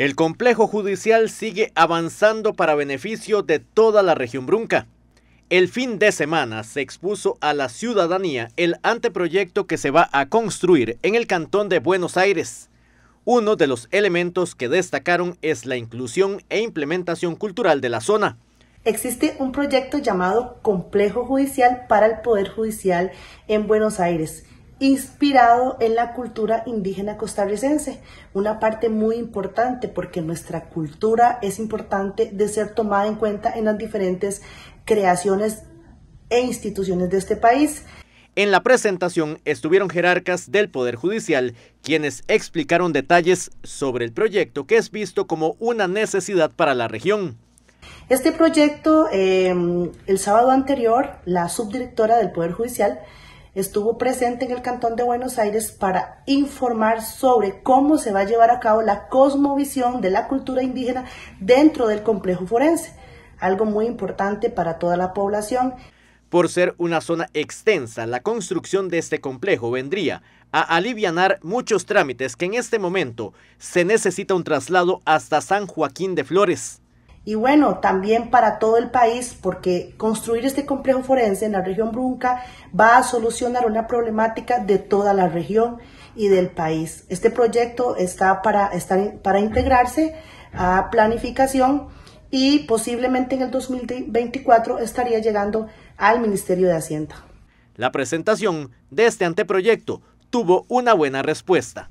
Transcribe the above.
El complejo judicial sigue avanzando para beneficio de toda la región brunca. El fin de semana se expuso a la ciudadanía el anteproyecto que se va a construir en el Cantón de Buenos Aires. Uno de los elementos que destacaron es la inclusión e implementación cultural de la zona. Existe un proyecto llamado Complejo Judicial para el Poder Judicial en Buenos Aires, inspirado en la cultura indígena costarricense, una parte muy importante porque nuestra cultura es importante de ser tomada en cuenta en las diferentes creaciones e instituciones de este país. En la presentación estuvieron jerarcas del Poder Judicial, quienes explicaron detalles sobre el proyecto que es visto como una necesidad para la región. Este proyecto, eh, el sábado anterior, la subdirectora del Poder Judicial estuvo presente en el Cantón de Buenos Aires para informar sobre cómo se va a llevar a cabo la cosmovisión de la cultura indígena dentro del complejo forense, algo muy importante para toda la población. Por ser una zona extensa, la construcción de este complejo vendría a alivianar muchos trámites que en este momento se necesita un traslado hasta San Joaquín de Flores. Y bueno, también para todo el país, porque construir este complejo forense en la región Brunca va a solucionar una problemática de toda la región y del país. Este proyecto está para, para integrarse a planificación y posiblemente en el 2024 estaría llegando al Ministerio de Hacienda. La presentación de este anteproyecto tuvo una buena respuesta.